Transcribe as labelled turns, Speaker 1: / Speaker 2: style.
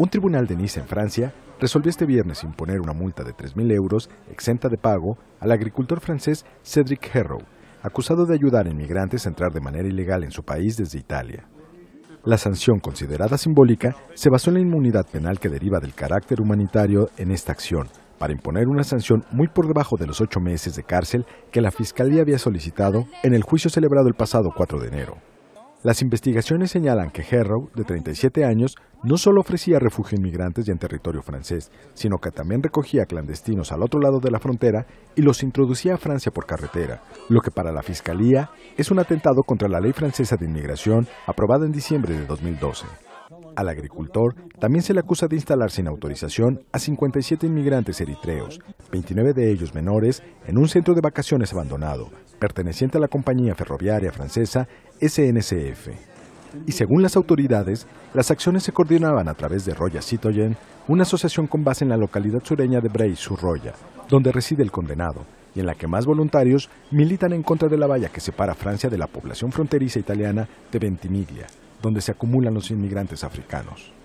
Speaker 1: Un tribunal de Nice en Francia resolvió este viernes imponer una multa de 3.000 euros exenta de pago al agricultor francés Cédric Herrow, acusado de ayudar a inmigrantes a entrar de manera ilegal en su país desde Italia. La sanción considerada simbólica se basó en la inmunidad penal que deriva del carácter humanitario en esta acción, para imponer una sanción muy por debajo de los ocho meses de cárcel que la Fiscalía había solicitado en el juicio celebrado el pasado 4 de enero. Las investigaciones señalan que Herrow, de 37 años, no solo ofrecía refugio a inmigrantes y en territorio francés, sino que también recogía clandestinos al otro lado de la frontera y los introducía a Francia por carretera, lo que para la Fiscalía es un atentado contra la ley francesa de inmigración aprobada en diciembre de 2012. Al agricultor también se le acusa de instalar sin autorización a 57 inmigrantes eritreos, 29 de ellos menores, en un centro de vacaciones abandonado, perteneciente a la compañía ferroviaria francesa SNCF. Y según las autoridades, las acciones se coordinaban a través de Roya Citoyen, una asociación con base en la localidad sureña de Bray-sur-Roya, donde reside el condenado, y en la que más voluntarios militan en contra de la valla que separa Francia de la población fronteriza italiana de Ventimiglia, donde se acumulan los inmigrantes africanos.